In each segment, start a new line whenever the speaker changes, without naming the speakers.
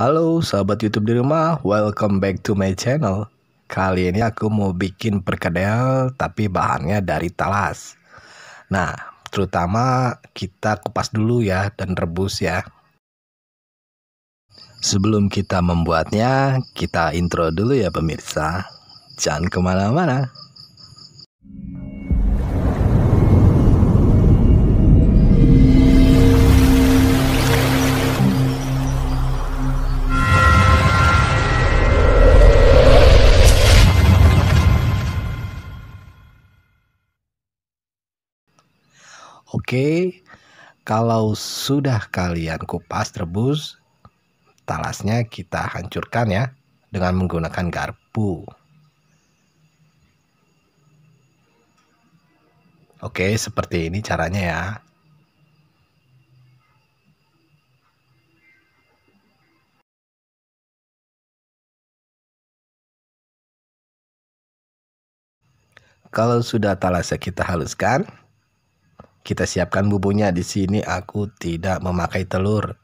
Halo sahabat YouTube di rumah, welcome back to my channel. Kali ini aku mau bikin perkedel tapi bahannya dari talas. Nah, terutama kita kupas dulu ya dan rebus ya. Sebelum kita membuatnya, kita intro dulu ya pemirsa. Jangan kemana-mana. Oke, kalau sudah kalian kupas rebus, talasnya kita hancurkan ya dengan menggunakan garpu. Oke, seperti
ini caranya ya. Kalau sudah talasnya kita haluskan,
kita siapkan bumbunya. Di sini aku tidak memakai telur.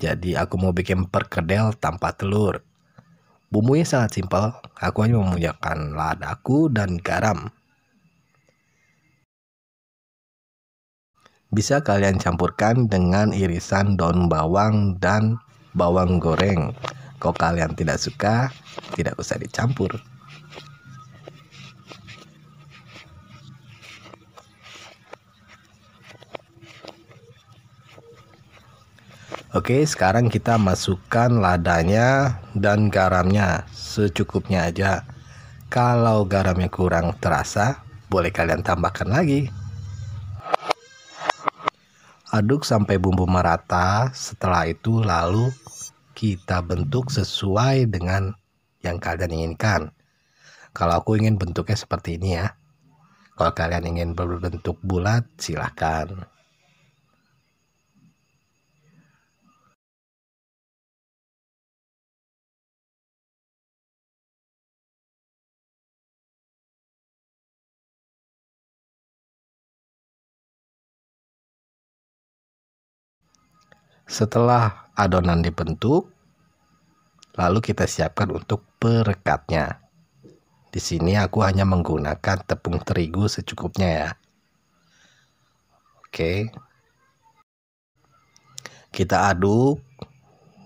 Jadi aku mau bikin perkedel tanpa telur. Bumbunya sangat simpel. Aku hanya menggunakan ladaku dan garam. Bisa kalian campurkan dengan irisan daun bawang dan bawang goreng. Kalau kalian tidak suka, tidak usah dicampur. Oke, sekarang kita masukkan ladanya dan garamnya secukupnya aja. Kalau garamnya kurang terasa, boleh kalian tambahkan lagi. Aduk sampai bumbu merata, setelah itu lalu kita bentuk sesuai dengan yang kalian inginkan. Kalau aku ingin bentuknya seperti ini ya. Kalau kalian ingin berbentuk bulat,
silahkan. Setelah adonan dibentuk, lalu kita siapkan untuk perekatnya.
Di sini aku hanya menggunakan tepung terigu secukupnya ya. Oke. Kita aduk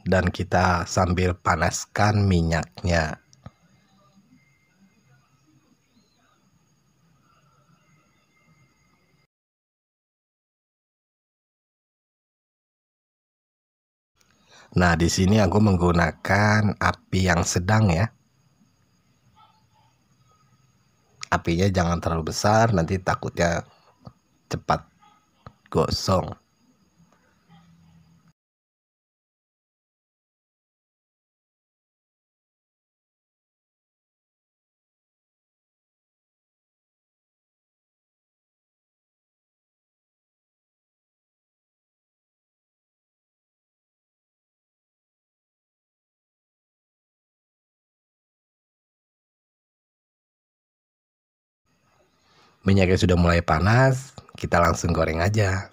dan kita sambil panaskan minyaknya.
Nah, di sini aku menggunakan api yang sedang ya.
Apinya jangan terlalu besar, nanti takutnya
cepat gosong. minyaknya sudah mulai panas, kita langsung goreng aja.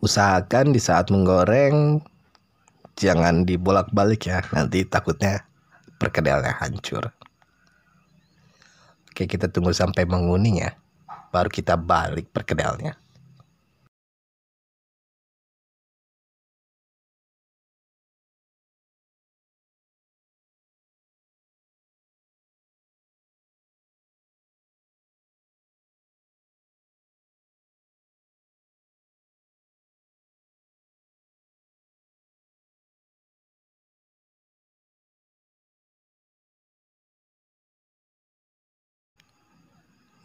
Usahakan di saat menggoreng jangan dibolak-balik ya nanti
takutnya perkedelnya hancur oke kita tunggu sampai
menguning ya baru kita balik perkedelnya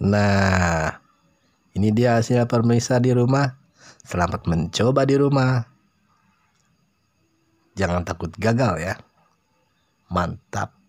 Nah, ini dia hasil pemirsa di rumah. Selamat
mencoba di rumah. Jangan takut gagal ya.
Mantap.